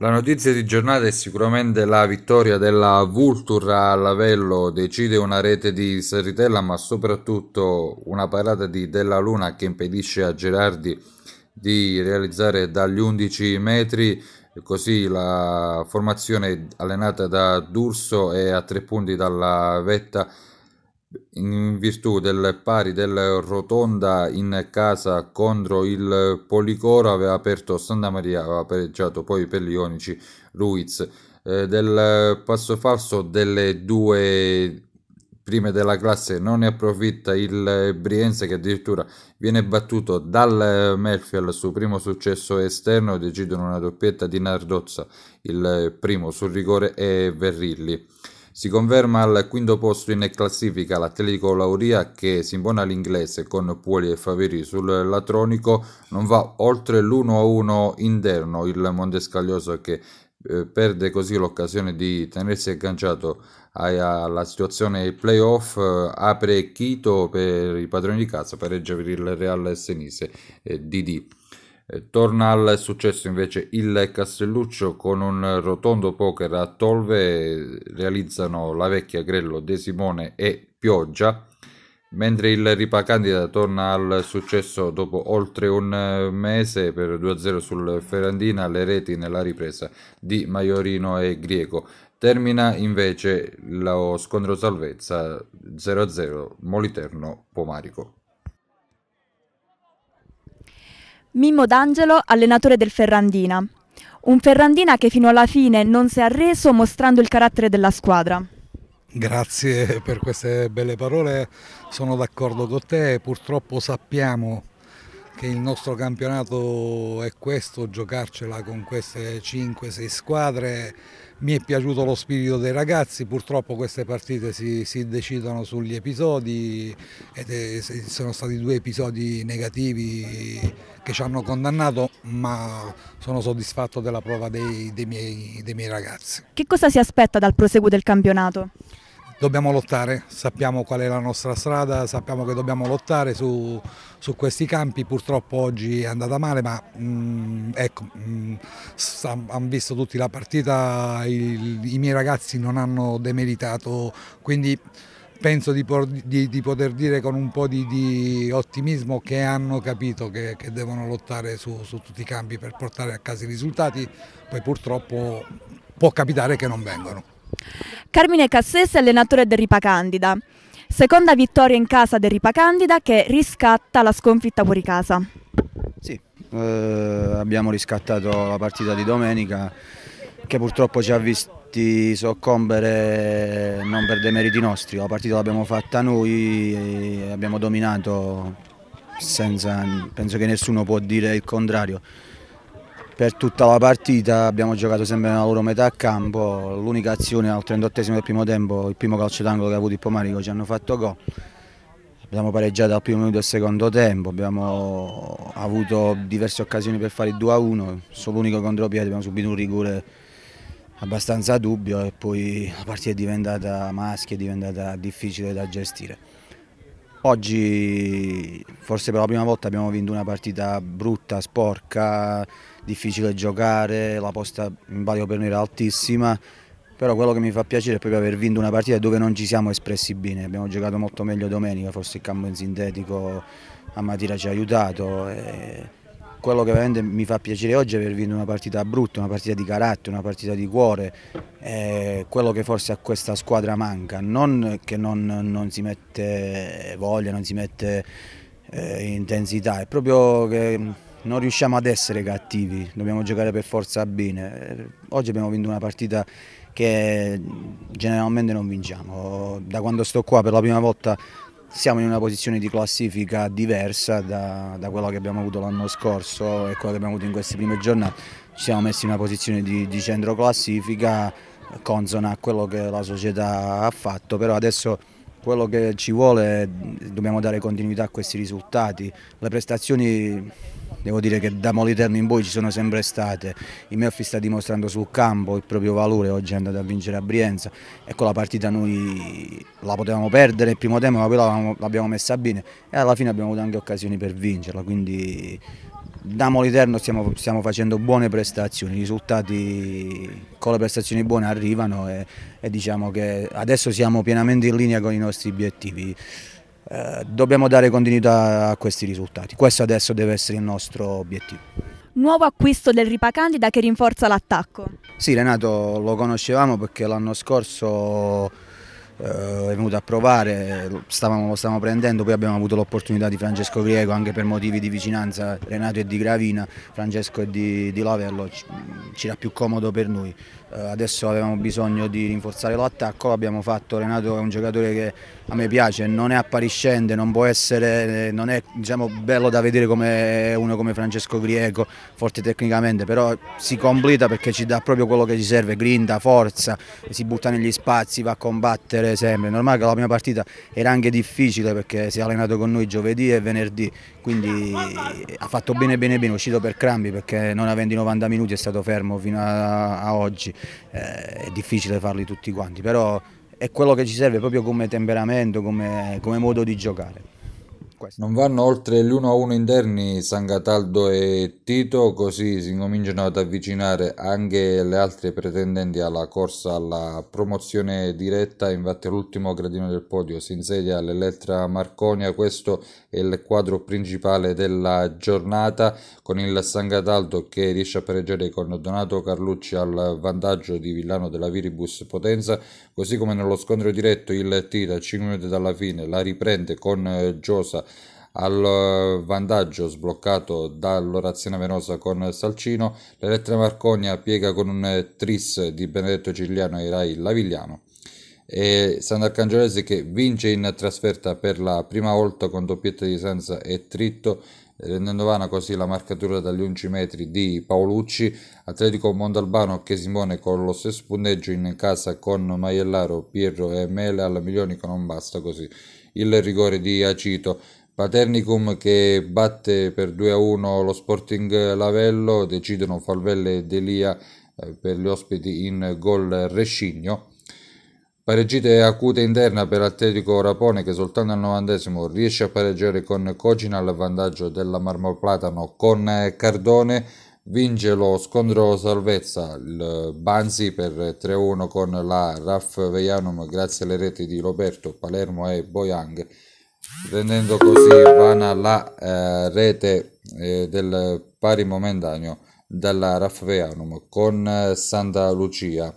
La notizia di giornata è sicuramente la vittoria della Vultur a Lavello, decide una rete di Serritella ma soprattutto una parata di Della Luna che impedisce a Gerardi di realizzare dagli 11 metri, così la formazione allenata da D'Urso è a tre punti dalla vetta in virtù del pari del Rotonda in casa contro il Policoro aveva aperto Santa Maria, aveva pareggiato poi per Ionici Ruiz. Eh, del passo falso delle due prime della classe non ne approfitta il Brienza che addirittura viene battuto dal Melfi al suo primo successo esterno decidono una doppietta di Nardozza il primo sul rigore e Verrilli si conferma al quinto posto in classifica l'Atletico Lauria che si impone all'inglese con Puoli e Faveri sul Latronico, non va oltre l'1-1 interno il Montescaglioso che eh, perde così l'occasione di tenersi agganciato alla situazione playoff eh, apre Chito per i padroni di casa pareggia per il Real Senise eh, DD eh, torna al successo invece il Castelluccio con un rotondo poker a Tolve, eh, realizzano la vecchia Grello De Simone e Pioggia, mentre il Ripa Candida torna al successo dopo oltre un eh, mese per 2-0 sul Ferrandina, le reti nella ripresa di Maiorino e Grieco. Termina invece lo scontro salvezza 0-0 Moliterno-Pomarico. Mimmo D'Angelo, allenatore del Ferrandina. Un Ferrandina che fino alla fine non si è arreso mostrando il carattere della squadra. Grazie per queste belle parole, sono d'accordo con te, purtroppo sappiamo che il nostro campionato è questo, giocarcela con queste 5-6 squadre. Mi è piaciuto lo spirito dei ragazzi, purtroppo queste partite si, si decidono sugli episodi ed è, sono stati due episodi negativi che ci hanno condannato, ma sono soddisfatto della prova dei, dei, miei, dei miei ragazzi. Che cosa si aspetta dal proseguo del campionato? dobbiamo lottare, sappiamo qual è la nostra strada, sappiamo che dobbiamo lottare su, su questi campi, purtroppo oggi è andata male ma mh, mm, ecco, mm, hanno visto tutti la partita, il, i miei ragazzi non hanno demeritato, quindi penso di, di, di, poter dire con un po' di, di ottimismo che hanno capito che, che devono lottare su, su, tutti i campi per portare a casa i risultati, poi purtroppo può capitare che non vengano. Carmine Cassese allenatore del Ripa Candida. Seconda vittoria in casa del Ripa Candida che riscatta la sconfitta fuori casa. Sì, eh, abbiamo riscattato la partita di domenica che purtroppo ci ha visti soccombere non per dei meriti nostri, la partita l'abbiamo fatta noi e abbiamo dominato senza, penso che nessuno può dire il contrario per tutta la partita, abbiamo giocato sempre nella loro metà campo, l'unica azione al 38 del primo tempo, il primo calcio d'angolo che ha avuto il Pomarico ci hanno fatto gol, abbiamo pareggiato al primo minuto e al secondo tempo, abbiamo avuto diverse occasioni per fare il 2-1, sull'unico contropiede abbiamo subito un rigore abbastanza dubbio e poi la partita è diventata maschia, è diventata difficile da gestire. Oggi forse per la prima volta abbiamo vinto una partita brutta, sporca, difficile giocare, la posta in palio per noi era altissima, però quello che mi fa piacere è proprio aver vinto una partita dove non ci siamo espressi bene, abbiamo giocato molto meglio domenica, forse il campo in sintetico a Matira ci ha aiutato. E quello che veramente mi fa piacere oggi è aver vinto una partita brutta, una partita di carattere, una partita di cuore, è eh, quello che forse a questa squadra manca, non che non, non si mette voglia, non si mette eh, intensità, è proprio che non riusciamo ad essere cattivi, dobbiamo giocare per forza bene. Eh, oggi abbiamo vinto una partita che generalmente non vinciamo, da quando sto qua per la prima volta siamo in una posizione di classifica diversa da, da quella che abbiamo avuto l'anno scorso e quella che abbiamo avuto in queste prime giornate. Ci siamo messi in una posizione di, di centro classifica consona a quello che la società ha fatto, però adesso quello che ci vuole è dobbiamo dare continuità a questi risultati. Le prestazioni devo dire che da Moliterno in poi ci sono sempre state, il Melfi sta dimostrando sul campo il proprio valore, oggi è andato a vincere a Brienza, ecco la partita noi la potevamo perdere il primo tempo ma poi l'abbiamo messa bene e alla fine abbiamo avuto anche occasioni per vincerla, quindi da Moliterno stiamo, stiamo, facendo buone prestazioni, i risultati con le prestazioni buone arrivano e, e diciamo che adesso siamo pienamente in linea con i nostri obiettivi. Eh, dobbiamo dare continuità a questi risultati. Questo adesso deve essere il nostro obiettivo. Nuovo acquisto del Ripa Candida che rinforza l'attacco. Sì Renato lo conoscevamo perché l'anno scorso è eh, venuto a provare, lo stavamo, lo stavamo prendendo, poi abbiamo avuto l'opportunità di Francesco Griego anche per motivi di vicinanza, Renato è di Gravina, Francesco è di, di Lavello, c'era più comodo per noi. Eh, adesso avevamo bisogno di rinforzare l'attacco, l'abbiamo fatto, Renato è un giocatore che a me piace, non è appariscente, non può essere, eh, non è diciamo, bello da vedere come uno come Francesco Griego, forte tecnicamente, però si completa perché ci dà proprio quello che ci serve, grinda, forza, si butta negli spazi, va a combattere sempre, sempre. Normale che la prima partita era anche difficile perché si è allenato con noi giovedì e venerdì, quindi ha fatto bene bene bene, è uscito per crambi perché non avendo i 90 minuti è stato fermo fino a, a oggi, eh, è difficile farli tutti quanti, però è quello che ci serve proprio come temperamento, come, come modo di giocare. Questo. Non vanno oltre l'1-1 interni Sangataldo e Tito, così si incominciano ad avvicinare anche le altre pretendenti alla corsa alla promozione diretta. Infatti, l'ultimo gradino del podio si insedia all'Elettra Marconia. Questo è il quadro principale della giornata, con il Sangataldo che riesce a pareggiare con Donato Carlucci al vantaggio di Villano della Viribus Potenza, così come nello scontro diretto il Tito a 5 minuti dalla fine, la riprende con Giosa al eh, vantaggio sbloccato dall'orazione venosa con Salcino, l'Elettra Marconia piega con un eh, tris di Benedetto Cigliano e Rai Lavigliano e Sant'Arcangelese che vince in trasferta per la prima volta con doppietta di Senza e Tritto rendendo vana così la marcatura dagli 11 metri di Paolucci, Atletico Mondalbano che Simone con lo stesso punteggio in casa con Maiellaro, Pirro e Mele alla Milioni che non basta così, il rigore di Acito Paternicum che batte per 2-1 lo Sporting Lavello, decidono Falvelle e Delia eh, per gli ospiti in gol Rescigno. Pareggite acute interna per Atletico Rapone che soltanto al 90 riesce a pareggiare con Cogina al vantaggio della Marmolplatano con Cardone. Vince lo scontro salvezza il Banzi per 3-1 con la Raf Veianum grazie alle reti di Roberto, Palermo e Boyang rendendo così vana la eh, rete eh, del pari momentaneo della Raffeanum con eh, Santa Lucia.